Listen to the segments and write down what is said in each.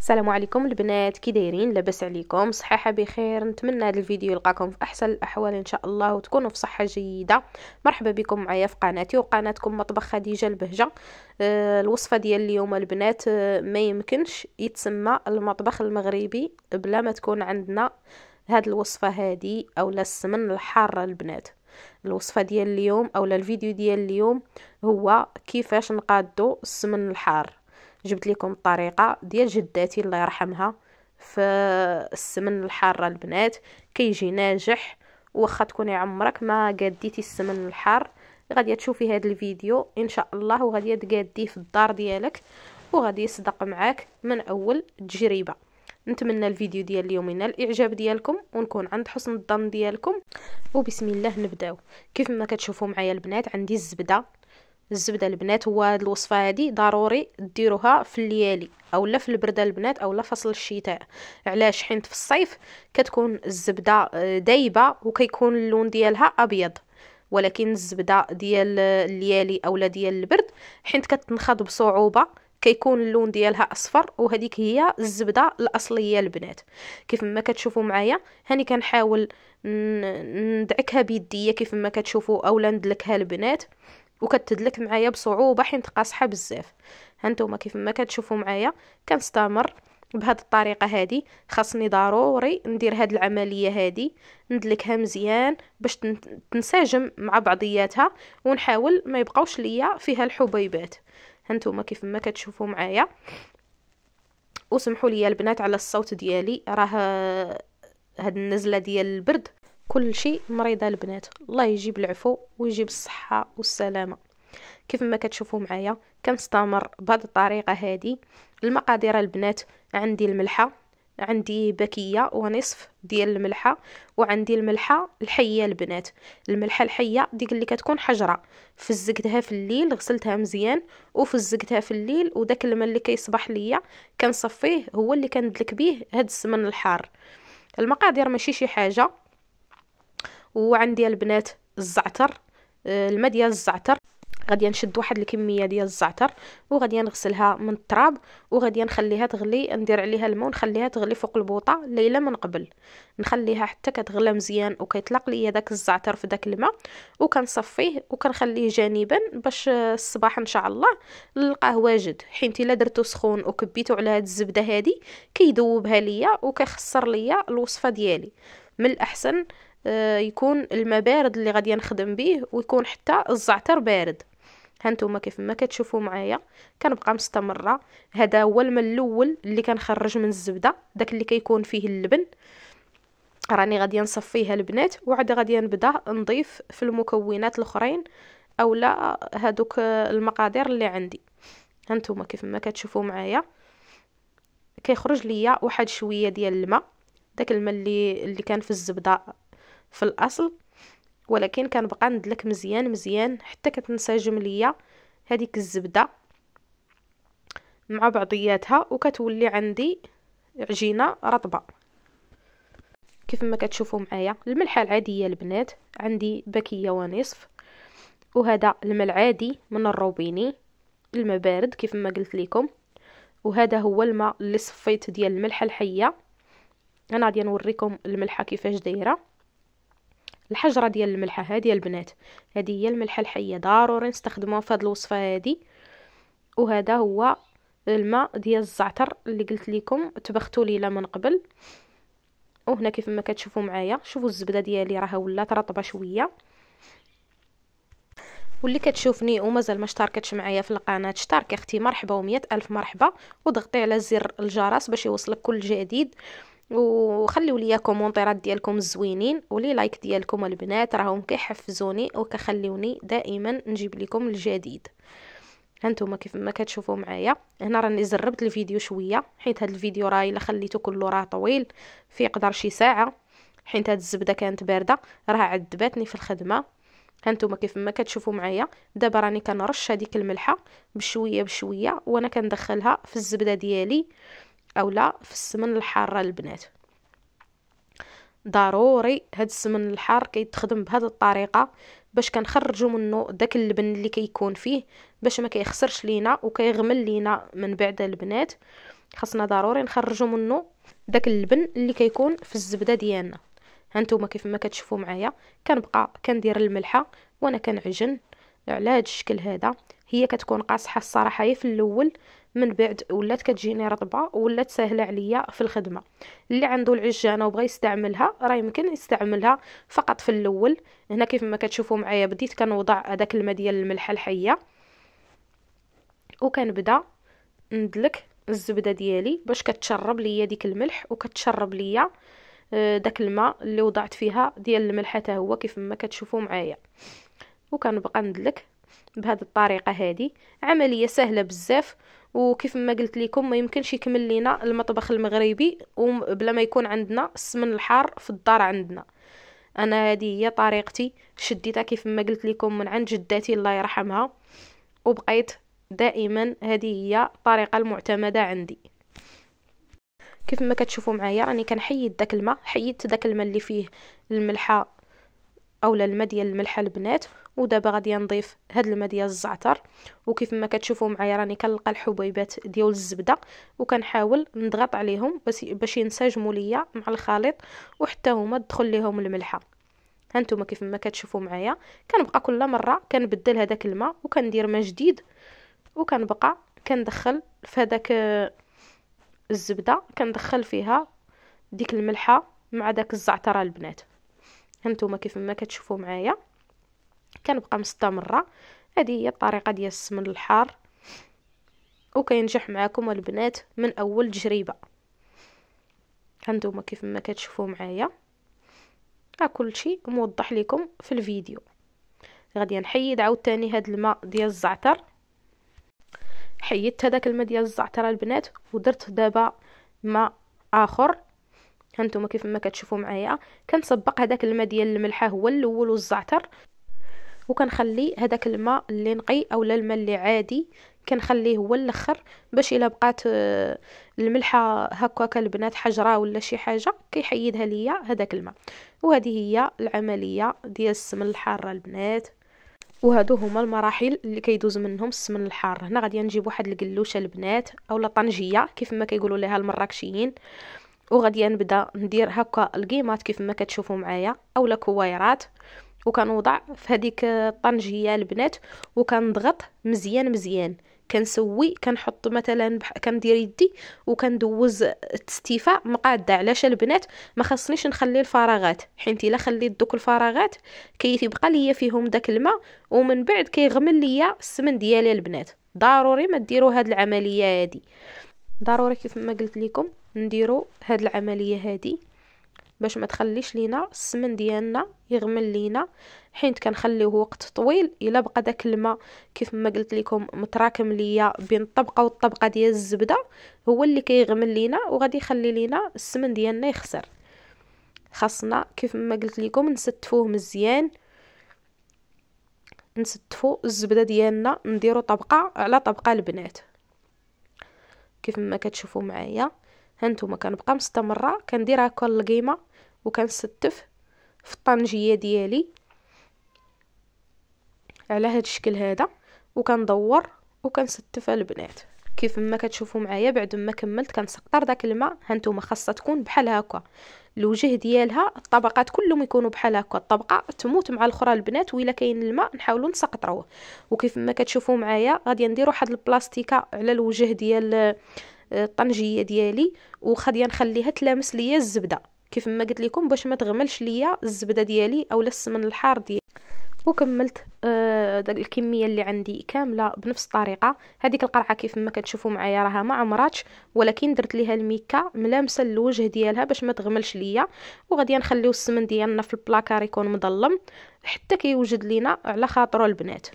السلام عليكم البنات كي دايرين لاباس عليكم صحيحه بخير نتمنى هذا الفيديو يلقاكم في احسن الاحوال ان شاء الله وتكونوا في صحه جيده مرحبا بكم معايا في قناتي وقناتكم مطبخ خديجه البهجه آه الوصفه ديال اليوم البنات آه ما يمكنش يتسمى المطبخ المغربي بلا ما تكون عندنا هاد الوصفه هادي اولا السمن الحار البنات الوصفه ديال اليوم اولا الفيديو ديال اليوم هو كيفاش نقادو السمن الحار جبت لكم الطريقه ديال جداتي الله يرحمها في السمن الحاره البنات كيجي ناجح واخا تكوني عمرك ما قديتي السمن الحار غادي تشوفي هذا الفيديو ان شاء الله وغادي تقاديه في الدار ديالك وغادي يصدق معاك من اول تجربه نتمنى الفيديو ديال اليوم ينال الاعجاب ديالكم ونكون عند حسن الظن ديالكم وبسم الله نبداو كيف ما كتشوفوا معايا البنات عندي الزبده الزبده البنات هو هاد الوصفه هادي ضروري ديروها في الليالي اولا في البرده البنات اولا فصل الشتاء علاش حيت في الصيف كتكون الزبده آه، دايبه وكيكون اللون ديالها ابيض ولكن الزبده ديال الليالي اولا ديال البرد حيت كتنخض بصعوبه كيكون اللون ديالها اصفر وهذيك هي الزبده الاصليه البنات كيف ما كتشوفوا معايا هاني كنحاول ندعكها بيديا كيف ما كتشوفوا اولا ندلكها البنات وكتدلك معايا بصعوبه حين تقاصحه بزاف هانتوما كيف ما كتشوفوا معايا كنستمر بهاد الطريقه هادي خاصني ضروري ندير هاد العمليه هادي ندلكها مزيان باش تنسجم مع بعضياتها ونحاول ما يبقاوش ليا فيها الحبيبات هانتوما كيف ما كتشوفوا معايا وسمحوا لي البنات على الصوت ديالي راه هاد النزله ديال البرد كل شيء مريضه البنات الله يجيب العفو ويجيب الصحه والسلامه كيف ما كتشوفوا معايا كنستمر بهذه الطريقه هذه المقادير البنات عندي الملحه عندي بكية ونصف ديال الملحة وعندي الملحة الحية البنات الملحة الحية ديك اللي كتكون حجرة فزقتها في الليل غسلتها مزيان وفزقتها في الليل وداك الماء اللي كيصبح ليا كنصفيه هو اللي كندلك بيه هاد السمن الحار المقادير ماشي شي حاجة وعندي البنات الزعتر آه، الماء ديال الزعتر غادي نشد واحد الكميه ديال الزعتر وغادي نغسلها من التراب وغادي نخليها تغلي ندير عليها الماء ونخليها تغلي فوق البوطه ليله من قبل نخليها حتى كتغلى مزيان وكيطلق ليا داك الزعتر في داك الماء وكنصفيه وكنخليه جانبا باش آه، الصباح ان شاء الله نلقاه واجد حيت الا درتو سخون وكبيتو على هاد الزبده هادي كيذوبها ليا وكيخسر ليا الوصفه ديالي من الاحسن آه، يكون الماء بارد اللي غادي نخدم به ويكون حتى الزعتر بارد هانتوما كيف ما كتشوفوا معايا كنبقى مستمره هذا هو الماء الاول اللي كنخرج من الزبده داك اللي كيكون فيه اللبن راني غادي نصفيها البنات وعاد غادي نبدا نضيف في المكونات الاخرين اولا هادوك المقادير اللي عندي هانتوما كيف ما كتشوفوا معايا كيخرج ليا واحد شويه ديال الماء داك الماء اللي اللي كان في الزبده في الاصل ولكن كنبقى ندلك مزيان مزيان حتى كتنسجم ليا هذيك الزبده مع بعضياتها وكتولي عندي عجينه رطبه كيف ما كتشوفوا معايا الملحه العاديه البنات عندي بكيه ونصف وهذا الماء العادي من الروبيني المبارد بارد كيف ما قلت لكم وهذا هو الماء اللي صفيت ديال الملحه الحيه انا غادي نوريكم الملحه كيفاش دايره الحجره ديال الملحه هذه البنات هذه هي الملحه الحيه ضروري نستخدموها في هذه الوصفه هذه وهذا هو الماء ديال الزعتر اللي قلت لكم تبختوا ليله من قبل وهنا كيف ما كتشوفوا معايا شوفوا الزبده ديالي راها ولات رطبه شويه واللي كتشوفني ومازال ما اشتركتش معايا في القناه اشترك اختي مرحبا ومية الف مرحبا وضغطي على زر الجرس باش يوصلك كل جديد وخليو ليا كومونتيرات ديالكم الزوينين ولي لايك ديالكم البنات راهم كيحفزوني وكخليوني دائما نجيب لكم الجديد هانتوما كيف ما كتشوفوا معايا هنا راني زربت الفيديو شويه حيت هاد الفيديو راه الا خليته كله راه طويل في قدر شي ساعه حيت هاد الزبده كانت بارده راه عذباتني في الخدمه هانتوما كيف ما كتشوفوا معايا دابا راني كنرش هذيك الملحه بشويه بشويه وانا كندخلها في الزبده ديالي او لا في السمن الحارة البنات ضروري هاد السمن الحار كيتخدم بهاد الطريقة باش كنخرجو منه داك اللبن اللي كيكون فيه باش ما كيخسرش لينا وكيغمل لينا من بعد البنات خاصنا ضروري نخرجو منه داك اللبن اللي كيكون في الزبده ديالنا هانتوما كيف ما كتشوفوا معايا كنبقى كندير الملحه وانا كنعجن على هاد الشكل هذا هي كتكون قاصحه الصراحه هي في الاول من بعد ولات كتجيني رطبه ولات سهله عليا في الخدمه اللي عنده العجانه وبغى يستعملها راه يمكن يستعملها فقط في الاول هنا كيف ما كتشوفوا معايا بديت كنوضع هذاك الماء ديال الملحه الحيه وكنبدا ندلك الزبده ديالي باش كتشرب ليا ديك الملح وكتشرب ليا آه، داك الماء اللي وضعت فيها ديال الملح حتى هو كيف ما كتشوفوا معايا وكنبقى ندلك بهذه الطريقه هذه عمليه سهله بزاف وكيف ما قلت لكم ما يمكنش يكمل لينا المطبخ المغربي بلا ما يكون عندنا السمن الحار في الدار عندنا انا هذه هي طريقتي شديتها كيف ما قلت لكم من عند جداتي الله يرحمها وبقيت دائما هذه هي الطريقه المعتمده عندي كيف ما كتشوفوا معايا راني كنحيد داك الماء حيدت داك الماء اللي فيه الملحه اولا ديال الملحه البنات ودابا غادي نضيف هاد ديال الزعتر وكيف ما كتشوفوا معايا راني كنلقى الحبيبات ديال الزبده وكنحاول نضغط عليهم باش باش ينسجموا ليا مع الخليط وحتى هما تدخل ليهم الملحه هانتوما كيف ما كتشوفوا معايا كنبقى كل مره كنبدل هذاك الماء وكندير ما جديد وكنبقى كندخل في هذاك الزبده كندخل فيها ديك الملحه مع داك الزعتر البنات هانتوما كيف ما كتشوفوا معايا كنبقى مستمره هذه هي الطريقه ديال السمن الحار وكينجح معاكم البنات من اول تجربه هانتوما كيف ما كتشوفوا معايا ها كلشي موضح لكم في الفيديو غادي نحيد عاوتاني هاد الماء ديال الزعتر حيدت هذاك الماء ديال الزعتر البنات ودرت دابا ماء اخر هانتوما كيف ما كتشوفوا معايا كنصبق هذاك الماء ديال الملحه هو الاول والزعتر وكنخلي هذاك الماء اللي نقي اولا الماء اللي عادي كنخليه هو الاخر باش الا بقات آه، الملحه هكاك البنات حجره ولا شي حاجه كيحيدها ليا هذاك الماء وهذه هي العمليه ديال السمن الحار البنات وهادو هما المراحل اللي كيدوز منهم السمن الحار هنا غادي نجيب واحد القلوشه البنات اولا طنجيه كيف ما كيقولوا لها المراكشيين وغادي نبدا ندير هكا القيمات كيف ما كتشوفوا معايا اولا كويرات وكنوضع في هذيك الطنجيه البنات وكنضغط مزيان مزيان كنسوي كنحط مثلا بح... كندير يدي وكندوز التستيفة مقاده علاش البنات ما خصنيش نخلي الفراغات حيت الا خليت دوك الفراغات كيبقى ليا فيهم داك الماء ومن بعد كيغمل ليا السمن ديالي البنات ضروري ما ديروا هاد العمليه هادي ضروري كيف ما قلت لكم نديرو هاد العمليه هادي باش ما تخليش لينا السمن ديالنا يغمل لينا حيت كنخليوه وقت طويل الا بقى داك الماء كيف ما قلت لكم متراكم ليا بين الطبقه والطبقه ديال الزبده هو اللي كيغمل كي لينا وغادي يخلي لينا السمن ديالنا يخسر خاصنا كيف ما قلت لكم نستفوه مزيان نستفو الزبده ديالنا نديرو طبقه على طبقه البنات كيف ما كتشوفوا معايا هانتوما كنبقى مستمره كندير كل لقيمه وكنستف في الطنجيه ديالي على هذا الشكل هذا وكندور وكنستف البنات كيف ما كتشوفوا معايا بعد ما كملت كنسقطر داك الماء هانتوما خاصها تكون بحال هكا الوجه ديالها الطبقات كلهم يكونوا بحال هكا الطبقه تموت مع الاخرى البنات ويلا كاين الماء نحاولوا نسقطروه وكيف ما كتشوفوا معايا غادي ندير واحد البلاستيكه على الوجه ديال آه، الطنجيه ديالي وغادي نخليها تلامس ليا الزبده كيف ما قلت لكم باش ما تغملش ليا الزبده ديالي اولا السمن الحار ديالي وكملت آه الكميه اللي عندي كامله بنفس الطريقه هذيك القرعه كيف ما كتشوفوا معايا راها ما عمراتش ولكن درت ليها الميكا ملامسه الوجه ديالها باش ما تغملش ليا وغادي نخليو السمن ديالنا في البلاكار يكون مظلم حتى كيوجد لينا على خاطرو البنات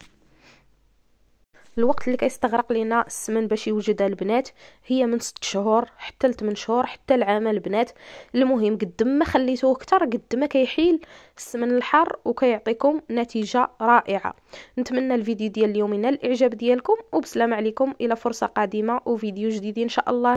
الوقت اللي كيستغرق لينا السمن باش يوجدها البنات هي من 6 شهور حتى ل 8 شهور حتى العام البنات المهم قد ما خليتوه اكثر قد ما كيحيل السمن الحار وكيعطيكم نتيجه رائعه نتمنى الفيديو ديال اليوم ينال الاعجاب ديالكم وبسلام عليكم الى فرصه قادمه وفيديو جديد ان شاء الله